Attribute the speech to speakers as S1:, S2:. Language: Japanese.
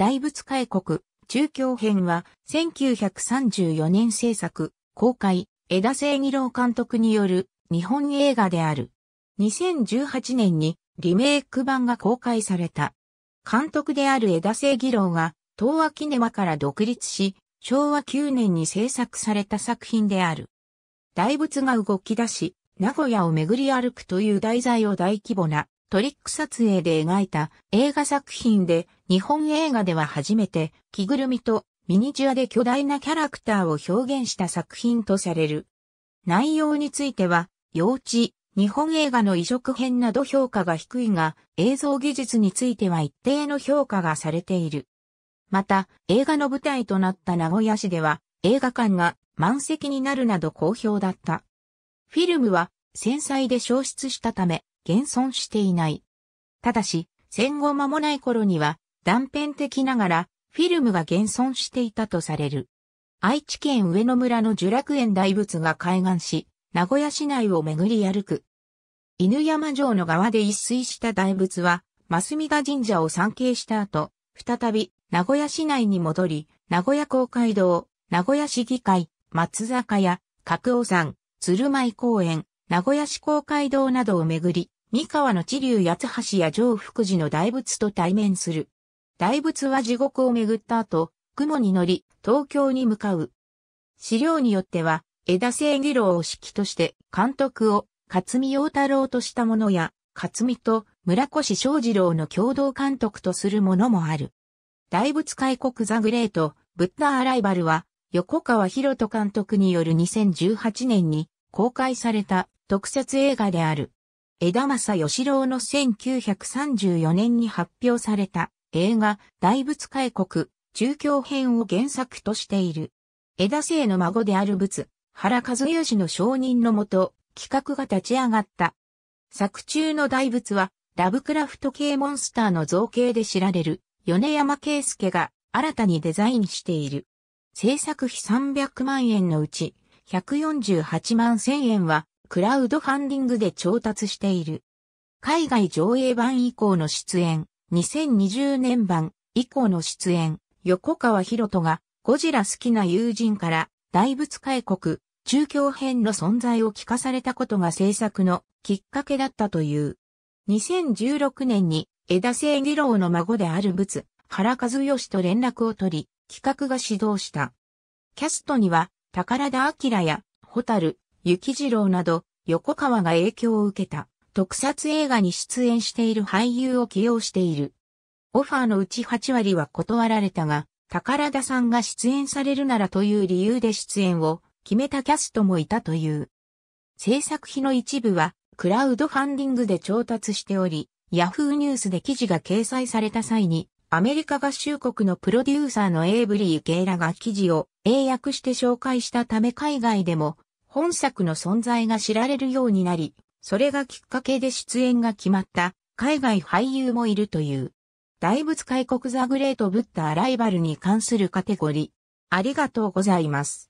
S1: 大仏開国、中京編は、1934年制作、公開、江田聖義郎監督による日本映画である。2018年にリメイク版が公開された。監督である江田聖義郎が、東亜キネマから独立し、昭和9年に制作された作品である。大仏が動き出し、名古屋を巡り歩くという題材を大規模なトリック撮影で描いた映画作品で、日本映画では初めて着ぐるみとミニチュアで巨大なキャラクターを表現した作品とされる。内容については、幼稚、日本映画の移植編など評価が低いが、映像技術については一定の評価がされている。また、映画の舞台となった名古屋市では、映画館が満席になるなど好評だった。フィルムは、繊細で消失したため、現存していない。ただし、戦後間もない頃には断片的ながらフィルムが現存していたとされる。愛知県上野村の樹楽園大仏が開眼し、名古屋市内を巡り歩く。犬山城の側で一睡した大仏は、増見田神社を参詣した後、再び名古屋市内に戻り、名古屋公会堂、名古屋市議会、松坂屋、角尾山、鶴舞公園、名古屋市公会堂などを巡り、三河の地流八橋や上福寺の大仏と対面する。大仏は地獄を巡った後、雲に乗り、東京に向かう。資料によっては、枝正義郎を指揮として、監督を、勝見陽太郎としたものや、勝見と村越正二郎の共同監督とするものもある。大仏開国ザグレート、ブッダアライバルは、横川博人監督による2018年に公開された特設映画である。枝正義郎の1934年に発表された映画大仏開国中京編を原作としている。枝生の孫である仏原和義の承認のもと企画が立ち上がった。作中の大仏はラブクラフト系モンスターの造形で知られる米山圭介が新たにデザインしている。制作費300万円のうち148万1000円はクラウドファンディングで調達している。海外上映版以降の出演、2020年版以降の出演、横川博人がゴジラ好きな友人から大仏開国、中京編の存在を聞かされたことが制作のきっかけだったという。2016年に枝正義郎の孫である仏、原和義と連絡を取り、企画が始動した。キャストには、宝田明や、ホタル、雪次郎など、横川が影響を受けた、特撮映画に出演している俳優を起用している。オファーのうち8割は断られたが、宝田さんが出演されるならという理由で出演を決めたキャストもいたという。制作費の一部はクラウドファンディングで調達しており、ヤフーニュースで記事が掲載された際に、アメリカ合衆国のプロデューサーのエイブリー・ゲイラが記事を英訳して紹介したため海外でも本作の存在が知られるようになり、それがきっかけで出演が決まった海外俳優もいるという。大仏開国ザグレートブッダアライバルに関するカテゴリー。ありがとうございます。